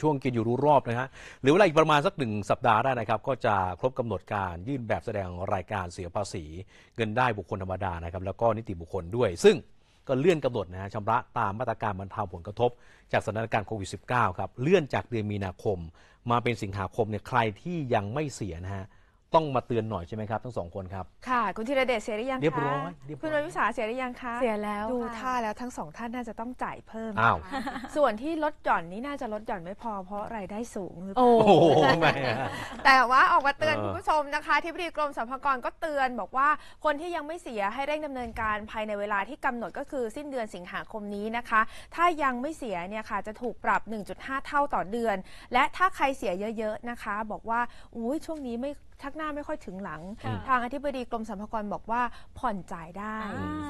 ช่วงกินอยู่รู้รอบนะฮะหรือเวลาอีกประมาณสักหนึ่งสัปดาห์ได้นะครับ ก็จะครบกำหนดการยื่นแบบแสดงรายการเสียภาษี เงินได้บุคคลธรรมดานะครับ แล้วก็นิติบุคคลด้วย ซึ่งก็เลื่อนกำหนดนะฮะชำระตามมาตรการบรรเทาผลกระทบ จากสถานการณ์โควิด -19 ครับ เลื่อนจากเดือนมีนาคม มาเป็นสิงหาคมเนี่ยใครที่ยังไม่เสียนะฮะต้องมาเตือนหน่อยใช่ไหมครับทั้งสองคนครับ ค่ะคุณธีรเดชเสียหรือยังคะเรียบร้อยคุณวริษาเสียหรือยังคะ เสียแล้ว ดูท่าแล้วทั้งสองท่านน่าจะต้องจ่ายเพิ่มอ้าวส่วนที่ลดหย่อนนี่น่าจะลดหย่อนไม่พอเพราะรายได้สูงโอ้โห แต่ว่าออกมาเตือนคุณผู้ชมนะคะที่บรีกรมสรรพากรก็เตือนบอกว่าคนที่ยังไม่เสียให้เร่งดำเนินการภายในเวลาที่กำหนดก็คือสิ้นเดือนสิงหาคมนี้นะคะ ถ้ายังไม่เสียเนี่ยค่ะจะถูกปรับ 1.5 เท่าต่อเดือน และถ้าใครเสียเยอะๆนะคะ บอกว่าอุ้ยช่วงนี้ไม่ชักหน้าไม่ค่อยถึงหลัง ทางอธิบดีกรมสรรพากรบอกว่าผ่อนจ่ายได้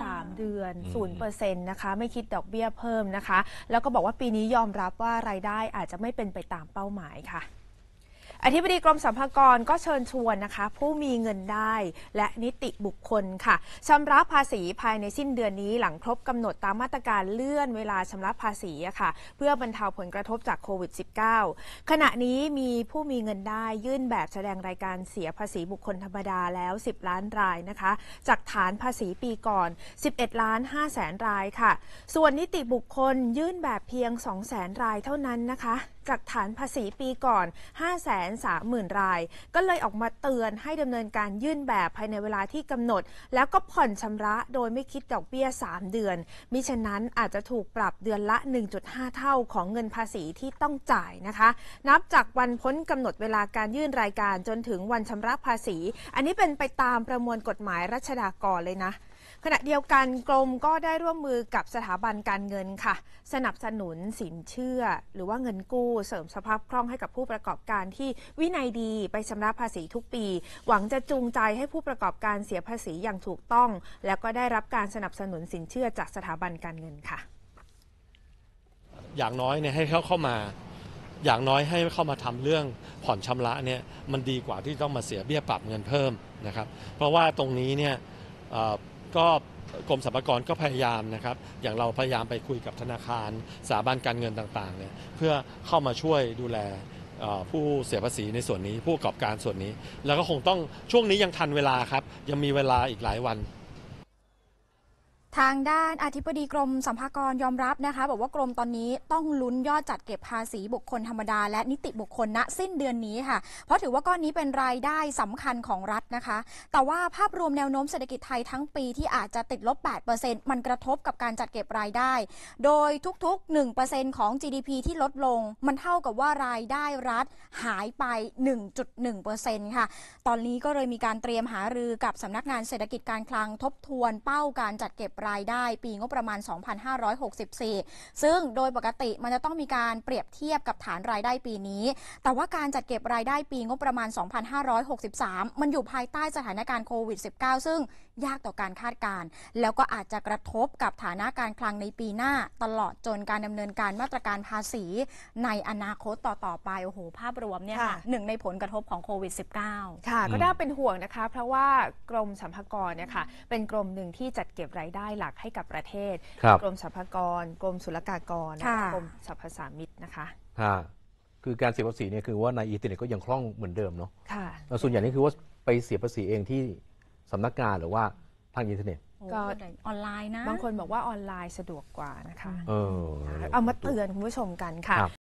3 เดือน 0%นะคะ ไม่คิดดอกเบี้ยเพิ่มนะคะ แล้วก็บอกว่าปีนี้ยอมรับว่า รายได้อาจจะไม่เป็นไปตามเป้าหมายค่ะอธิบดีกรมสรรพากรก็เชิญชวนนะคะ ผู้มีเงินได้ และนิติบุคคลค่ะชำระภาษีภายในสิ้นเดือนนี้หลังครบกำหนดตามมาตรการเลื่อนเวลาชำระภาษีค่ะ เพื่อบรรเทาผลกระทบจากโควิด -19 ขณะนี้มีผู้มีเงินได้ยื่นแบบแสดงรายการเสียภาษีบุคคลธรรมดาแล้ว 10 ล้านรายนะคะ จากฐานภาษีปีก่อน 11ล้าน5แสนรายค่ะ ส่วนนิติบุคคลยื่นแบบเพียง2 0 0แสนรายเท่านั้นนะคะจากฐานภาษีปีก่อน530,000ราย ก็เลยออกมาเตือนให้ดำเนินการยื่นแบบภายในเวลาที่กำหนด แล้วก็ผ่อนชำระโดยไม่คิดดอกเบี้ย 3 เดือน มิฉะนั้นอาจจะถูกปรับเดือนละ 1.5 เท่าของเงินภาษีที่ต้องจ่ายนะคะ นับจากวันพ้นกำหนดเวลาการยื่นรายการจนถึงวันชำระภาษี อันนี้เป็นไปตามประมวลกฎหมายรัชดากรเลยนะขณะเดียวกันกรมก็ได้ร่วมมือกับสถาบันการเงินค่ะ สนับสนุนสินเชื่อ หรือว่าเงินกู้เสริมสภาพคล่องให้กับผู้ประกอบการที่วินัยดีไปชำระภาษีทุกปี หวังจะจูงใจให้ผู้ประกอบการเสียภาษีอย่างถูกต้อง แล้วก็ได้รับการสนับสนุนสินเชื่อจากสถาบันการเงินค่ะ อย่างน้อยเนี่ยให้เขาเข้ามา อย่างน้อยให้เข้ามาทำเรื่องผ่อนชำระเนี่ยมันดีกว่าที่ต้องมาเสียเบี้ยปรับเงินเพิ่มนะครับเพราะว่าตรงนี้เนี่ยก็กรมสรรพากรก็พยายามนะครับ อย่างเราพยายามไปคุยกับธนาคาร สถาบันการเงินต่างๆเนี่ยเพื่อเข้ามาช่วยดูแลผู้เสียภาษีในส่วนนี้ ผู้ประกอบการส่วนนี้ แล้วก็คงต้องช่วงนี้ยังทันเวลาครับ ยังมีเวลาอีกหลายวันทางด้านอธิบดีกรมสัมภากรยอมรับนะคะ บอกว่ากรมตอนนี้ต้องลุ้นยอดจัดเก็บภาษีบุคคลธรรมดา และนิติบุคคลณสิ้นเดือนนี้ค่ะ เพราะถือว่าก้อนนี้เป็นรายได้สำคัญของรัฐนะคะ แต่ว่าภาพรวมแนวโน้มเศรษฐกิจไทยทั้งปีที่อาจจะติดลบ 8%มันกระทบกับการจัดเก็บรายได้ โดยทุกๆ 1%ของ GDP ที่ลดลง มันเท่ากับว่ารายได้รัฐหายไป 1.1%ค่ะตอนนี้ก็เลยมีการเตรียมหารือกับสำนักงานเศรษฐกิจการคลังทบทวนเป้าการจัดเก็บรายได้ปีงบประมาณ 2564 ซึ่งโดยปกติมันจะต้องมีการเปรียบเทียบกับฐานรายได้ปีนี้ แต่ว่าการจัดเก็บรายได้ปีงบประมาณ 2563 มันอยู่ภายใต้สถานการณ์โควิด -19 ซึ่งยากต่อการคาดการณ์แล้วก็อาจจะกระทบกับฐานะการคลังในปีหน้าตลอดจนการดำเนินการมาตรการภาษี ในอนาคตต่อๆไป โอ้โห ภาพรวมเนี่ยค่ะหนึ่งในผลกระทบของโควิด -19 ค่ะ ก็น่าเป็นห่วงนะคะ เพราะว่า กรมสัมพากรเนี่ยค่ะ เป็นกรมหนึ่งที่จัดเก็บรายได้หลักให้กับประเทศ กรมสรรพากร กรมศุลกากรกรมสรรพสามิตนะคะ่ะคือการเสียภาษีเนี่ยคือว่าในอินเทอร์เน็ต ก็ยังคล่องเหมือนเดิมเนาะค่ะส่วนใหญ่นี่คือว่าไปเสียภาษีเองที่สำนักงานหรือว่าทางอินเทอร์เน็ตก็ออนไลน์นะบางคนบอกว่าออนไลน์สะดวกกว่านะคะเออเอามาเตือนคุณผู้ชมกันค่ะ